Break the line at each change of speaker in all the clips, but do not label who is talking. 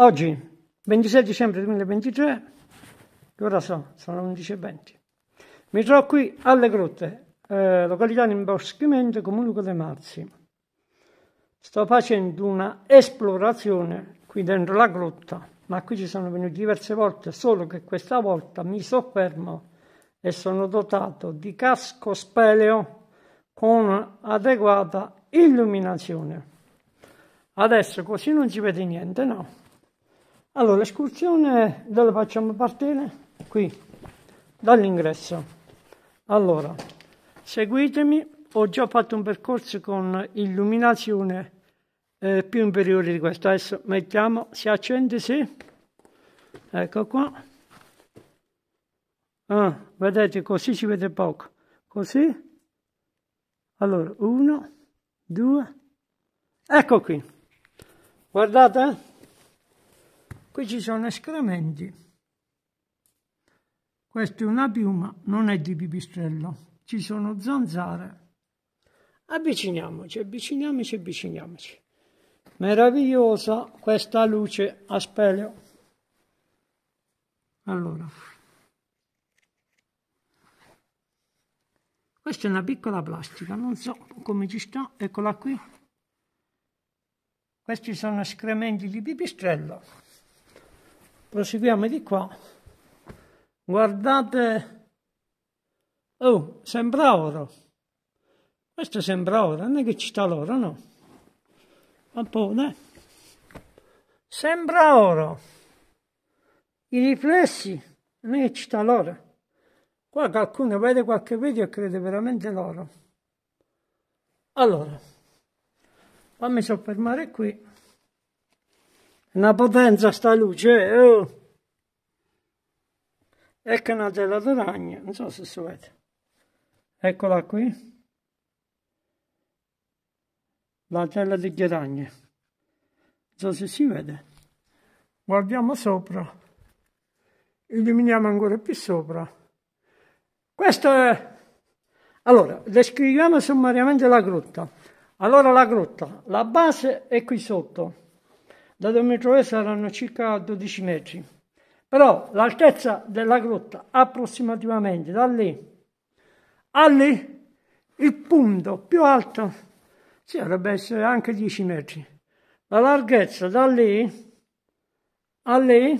Oggi, 26 dicembre 2023, che ora sono? Sono 11.20. Mi trovo qui alle grotte, eh, località di Imboschimento, Comunico dei Mazzi. Sto facendo una esplorazione qui dentro la grotta, ma qui ci sono venuti diverse volte, solo che questa volta mi soffermo e sono dotato di casco speleo con adeguata illuminazione. Adesso così non si vede niente, no? Allora, l'escursione dove facciamo partire? Qui, dall'ingresso. Allora, seguitemi, ho già fatto un percorso con illuminazione eh, più inferiore di questo. Adesso mettiamo, si accende, sì. Ecco qua. Ah, vedete, così si vede poco. Così. Allora, uno, due. Ecco qui. Guardate, eh. Qui ci sono escrementi. Questa è una piuma, non è di pipistrello. Ci sono zanzare. Avviciniamoci, avviciniamoci, avviciniamoci. Meravigliosa questa luce a speleo. Allora, questa è una piccola plastica, non so come ci sta, eccola qui. Questi sono escrementi di pipistrello proseguiamo di qua guardate oh sembra oro questo sembra oro non è che ci sta l'oro no tampone sembra oro i riflessi non è che ci sta l'oro qua qualcuno vede qualche video e crede veramente l'oro allora fammi soffermare qui una potenza sta luce, eh, oh. Ecco una tela d'aragna, non so se si vede. Eccola qui. La tela di ghiaragna. Non so se si vede. Guardiamo sopra. Illuminiamo ancora più sopra. Questo è... Allora, descriviamo sommariamente la grotta. Allora la grotta, la base è qui sotto da dove mi trovo saranno circa 12 metri. Però l'altezza della grotta approssimativamente da lì a lì il punto più alto sì, dovrebbe essere anche 10 metri. La larghezza da lì a lì,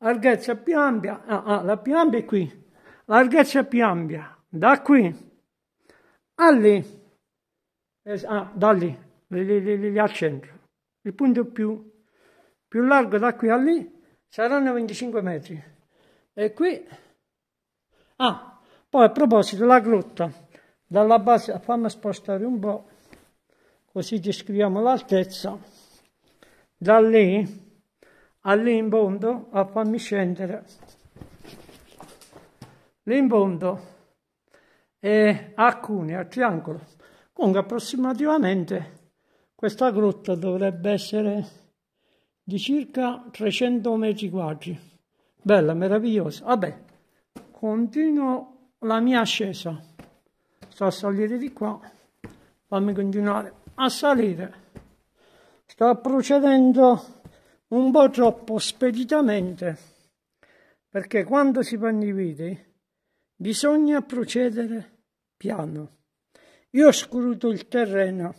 larghezza più ampia, ah, ah, la più ampia è qui, larghezza più ampia da qui a lì, ah, da lì, lì, lì, lì, lì al centro il punto più, più largo da qui a lì saranno 25 metri e qui ah poi a proposito la grotta dalla base fammi spostare un po così descriviamo l'altezza da lì a lì in fondo a ah, fammi scendere lì in fondo e a cuneo a triangolo comunque approssimativamente questa grotta dovrebbe essere di circa 300 metri quadri. Bella, meravigliosa. Vabbè, continuo la mia ascesa. Sto a salire di qua. Fammi continuare a salire. Sto procedendo un po' troppo speditamente perché quando si vanno i video bisogna procedere piano. Io ho scruto il terreno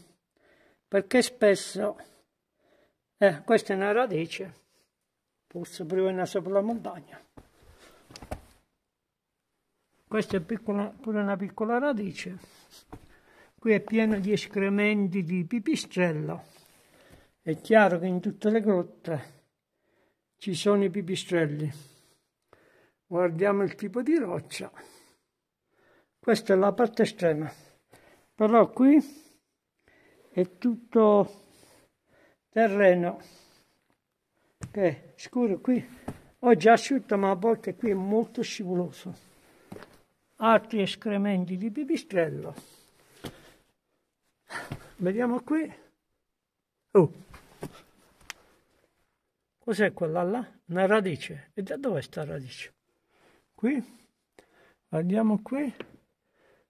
perché spesso, eh, questa è una radice, forse prima sopra la montagna, questa è piccola, pure una piccola radice, qui è pieno di escrementi di pipistrello, è chiaro che in tutte le grotte ci sono i pipistrelli guardiamo il tipo di roccia. Questa è la parte estrema. Però qui è tutto terreno che è scuro qui già asciutto ma a volte qui è molto scivoloso altri escrementi di pipistrello vediamo qui oh. cos'è quella là? una radice e da dove sta la radice? qui andiamo qui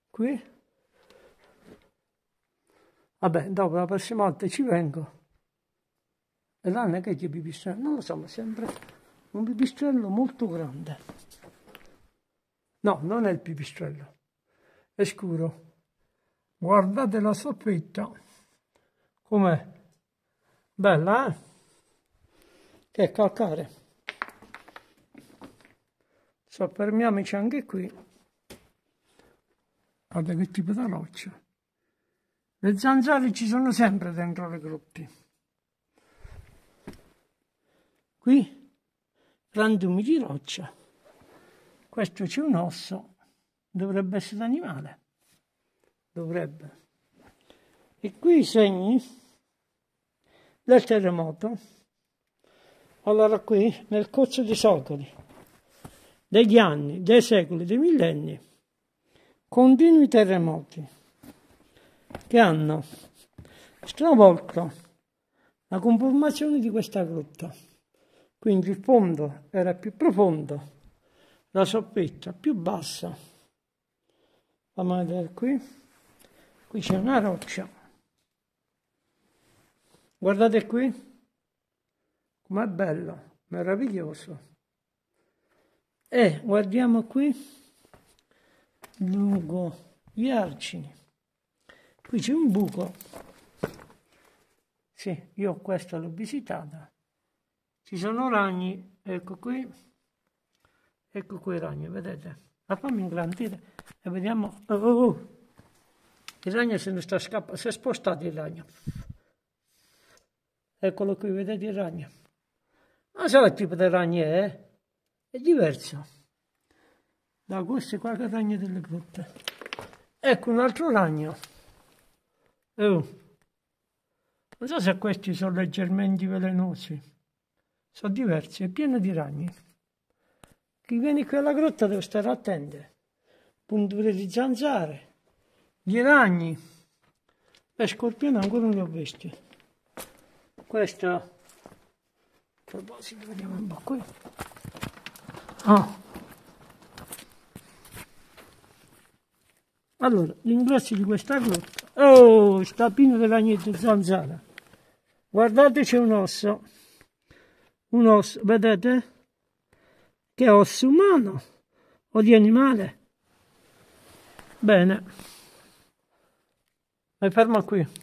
qui vabbè, dopo la prossima volta ci vengo. E là non è che c'è pipistrello, non lo so, ma sembra un pipistrello molto grande. No, non è il pipistrello, è scuro. Guardate la soffitta, com'è? Bella, eh? Che calcare. Soffermiamoci anche qui. Guarda che tipo di roccia. Le zanzare ci sono sempre dentro le grotte. Qui, grandumi di roccia. Questo c'è un osso, dovrebbe essere d'animale. Dovrebbe. E qui i segni del terremoto. Allora qui, nel corso dei secoli, degli anni, dei secoli, dei millenni, continui terremoti che hanno stravolto la conformazione di questa grotta. Quindi il fondo era più profondo, la soffitta più bassa. Fammi vedere qui. Qui c'è una roccia. Guardate qui. Com'è bello, meraviglioso. E guardiamo qui lungo gli argini qui c'è un buco sì, io questa l'ho visitata ci sono ragni ecco qui ecco i ragni vedete la fammi ingrandire e vediamo oh, oh, oh. il ragno se ne sta scappando si è spostato il ragno eccolo qui vedete il ragno non so che tipo di ragno è è diverso da questi qua che ragno delle brutte ecco un altro ragno Oh, non so se questi sono leggermente velenosi. Sono diversi, è pieno di ragni. Chi viene qui alla grotta deve stare attento. Punture di zanzare, gli ragni. E scorpioni ancora non li ho visti. Questo, a proposito, vediamo un po' qui. Ah. Allora, gli ingressi di questa grotta Oh, sta pieno di ragnetto zanzara. Guardate, c'è un osso. Un osso, vedete? Che osso umano o di animale. Bene. Mi fermo qui.